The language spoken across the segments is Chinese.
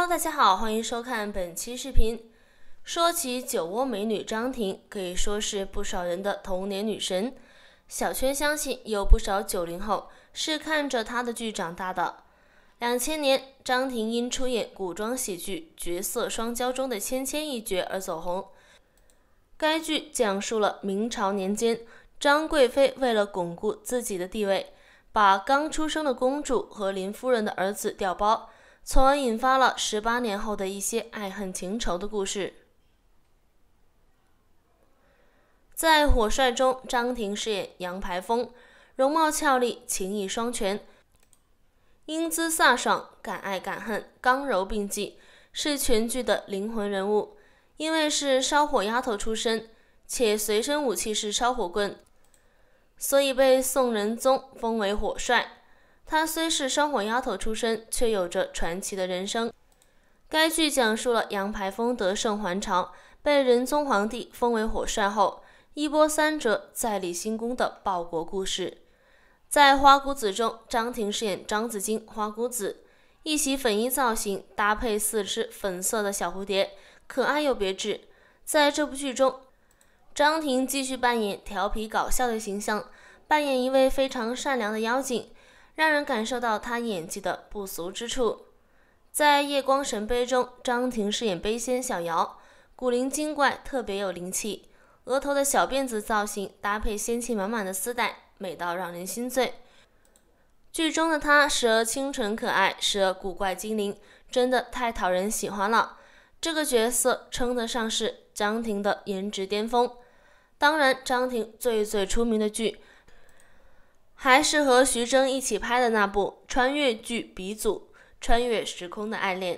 Hello，大家好，欢迎收看本期视频。说起酒窝美女张婷，可以说是不少人的童年女神。小圈相信有不少九零后是看着她的剧长大的。两千年，张婷因出演古装喜剧《绝色双娇》中的芊芊一角而走红。该剧讲述了明朝年间，张贵妃为了巩固自己的地位，把刚出生的公主和林夫人的儿子调包。从而引发了十八年后的一些爱恨情仇的故事。在《火帅》中，张庭饰演杨排风，容貌俏丽，情意双全，英姿飒爽，敢爱敢恨，刚柔并济，是全剧的灵魂人物。因为是烧火丫头出身，且随身武器是烧火棍，所以被宋仁宗封为火帅。她虽是生火丫头出身，却有着传奇的人生。该剧讲述了杨排风得胜还朝，被仁宗皇帝封为火帅后，一波三折再立新功的报国故事。在《花姑子》中，张庭饰演张子京花姑子，一袭粉衣造型搭配四只粉色的小蝴蝶，可爱又别致。在这部剧中，张庭继续扮演调皮搞笑的形象，扮演一位非常善良的妖精。让人感受到他演技的不俗之处。在《夜光神杯》中，张庭饰演杯仙小瑶，古灵精怪，特别有灵气。额头的小辫子造型搭配仙气满满的丝带，美到让人心醉。剧中的她时而清纯可爱，时而古怪精灵，真的太讨人喜欢了。这个角色称得上是张庭的颜值巅峰。当然，张庭最最出名的剧。还是和徐峥一起拍的那部穿越剧鼻祖《穿越时空的爱恋》，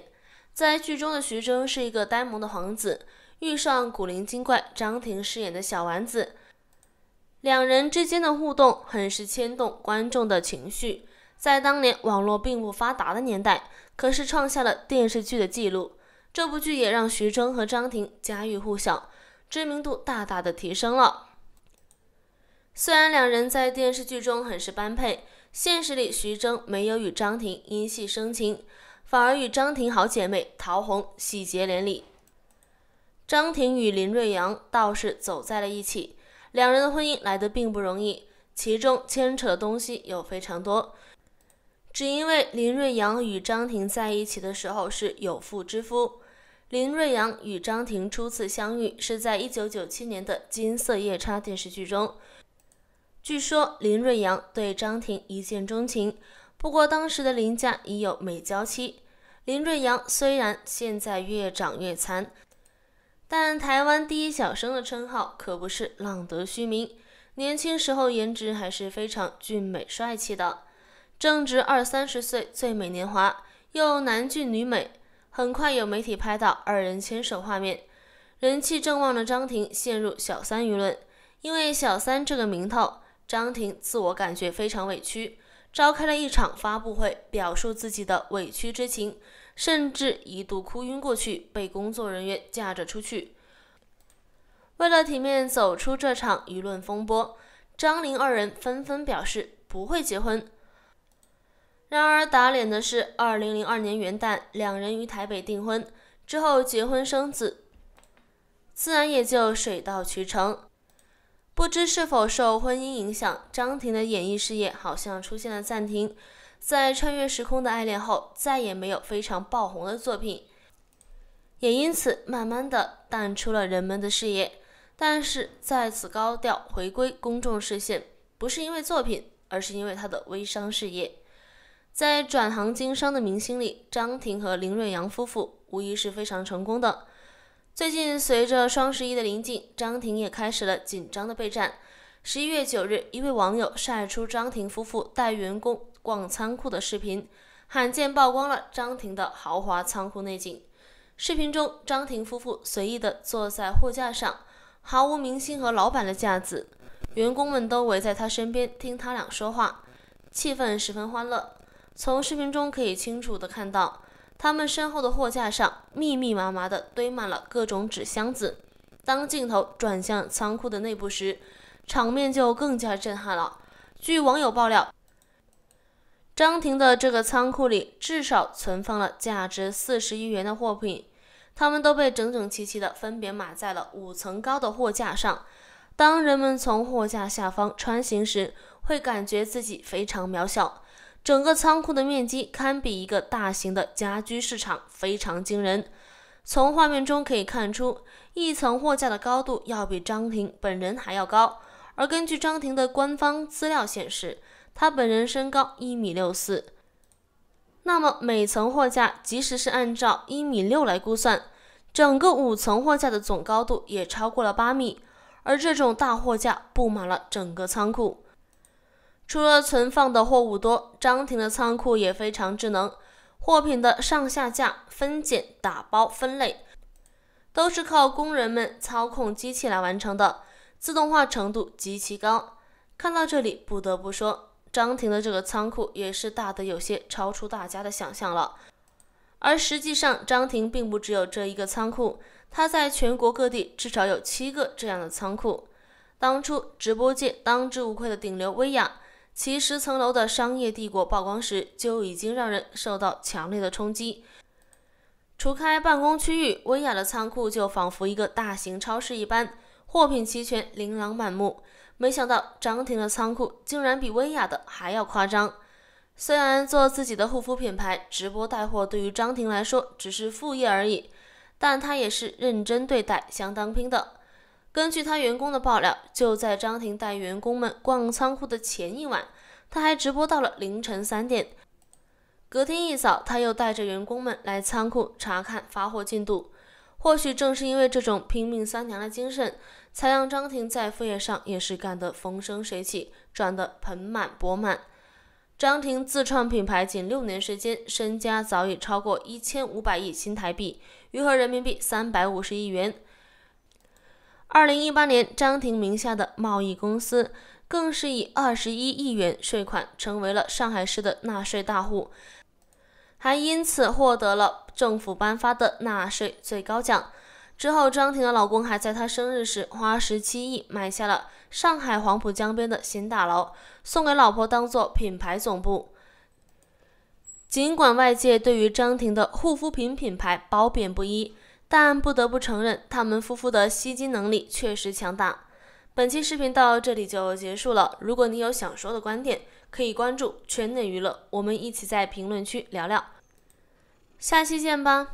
在剧中的徐峥是一个呆萌的皇子，遇上古灵精怪张庭饰演的小丸子，两人之间的互动很是牵动观众的情绪。在当年网络并不发达的年代，可是创下了电视剧的记录。这部剧也让徐峥和张庭家喻户晓，知名度大大的提升了。虽然两人在电视剧中很是般配，现实里徐峥没有与张庭因戏生情，反而与张庭好姐妹陶虹喜结连理。张庭与林瑞阳倒是走在了一起，两人的婚姻来得并不容易，其中牵扯的东西有非常多。只因为林瑞阳与张庭在一起的时候是有妇之夫。林瑞阳与张庭初次相遇是在一九九七年的《金色夜叉》电视剧中。据说林瑞阳对张婷一见钟情，不过当时的林家已有美娇妻。林瑞阳虽然现在越长越残，但台湾第一小生的称号可不是浪得虚名。年轻时候颜值还是非常俊美帅气的，正值二三十岁最美年华，又男俊女美，很快有媒体拍到二人牵手画面，人气正旺的张婷陷入小三舆论，因为小三这个名头。张庭自我感觉非常委屈，召开了一场发布会，表述自己的委屈之情，甚至一度哭晕过去，被工作人员架着出去。为了体面走出这场舆论风波，张玲二人纷纷表示不会结婚。然而打脸的是，二零零二年元旦，两人于台北订婚，之后结婚生子，自然也就水到渠成。不知是否受婚姻影响，张庭的演艺事业好像出现了暂停，在穿越时空的爱恋后，再也没有非常爆红的作品，也因此慢慢的淡出了人们的视野。但是再次高调回归公众视线，不是因为作品，而是因为他的微商事业。在转行经商的明星里，张庭和林瑞阳夫妇无疑是非常成功的。最近，随着双十一的临近，张庭也开始了紧张的备战。十一月九日，一位网友晒出张庭夫妇带员工逛仓库的视频，罕见曝光了张庭的豪华仓库内景。视频中，张庭夫妇随意的坐在货架上，毫无明星和老板的架子，员工们都围在他身边听他俩说话，气氛十分欢乐。从视频中可以清楚的看到。他们身后的货架上密密麻麻地堆满了各种纸箱子。当镜头转向仓库的内部时，场面就更加震撼了。据网友爆料，张婷的这个仓库里至少存放了价值四十亿元的货品，他们都被整整齐齐地分别码在了五层高的货架上。当人们从货架下方穿行时，会感觉自己非常渺小。整个仓库的面积堪比一个大型的家居市场，非常惊人。从画面中可以看出，一层货架的高度要比张庭本人还要高。而根据张庭的官方资料显示，他本人身高一米六四。那么，每层货架即使是按照一米六来估算，整个五层货架的总高度也超过了八米。而这种大货架布满了整个仓库。除了存放的货物多，张婷的仓库也非常智能。货品的上下架、分拣、打包、分类，都是靠工人们操控机器来完成的，自动化程度极其高。看到这里，不得不说，张婷的这个仓库也是大的有些超出大家的想象了。而实际上，张婷并不只有这一个仓库，他在全国各地至少有七个这样的仓库。当初直播界当之无愧的顶流薇娅。其十层楼的商业帝国曝光时，就已经让人受到强烈的冲击。除开办公区域，薇娅的仓库就仿佛一个大型超市一般，货品齐全，琳琅满目。没想到张婷的仓库竟然比薇娅的还要夸张。虽然做自己的护肤品牌直播带货对于张婷来说只是副业而已，但她也是认真对待，相当拼的。根据他员工的爆料，就在张婷带员工们逛仓库的前一晚，他还直播到了凌晨三点。隔天一早，他又带着员工们来仓库查看发货进度。或许正是因为这种拼命三娘的精神，才让张婷在副业上也是干得风生水起，赚得盆满钵满。张婷自创品牌仅六年时间，身家早已超过一千五百亿新台币，约合人民币三百五十亿元。二零一八年，张庭名下的贸易公司更是以二十一亿元税款成为了上海市的纳税大户，还因此获得了政府颁发的纳税最高奖。之后，张庭的老公还在她生日时花十七亿买下了上海黄浦江边的新大楼，送给老婆当做品牌总部。尽管外界对于张庭的护肤品品牌褒贬不一。但不得不承认，他们夫妇的吸金能力确实强大。本期视频到这里就结束了。如果你有想说的观点，可以关注“圈内娱乐”，我们一起在评论区聊聊。下期见吧。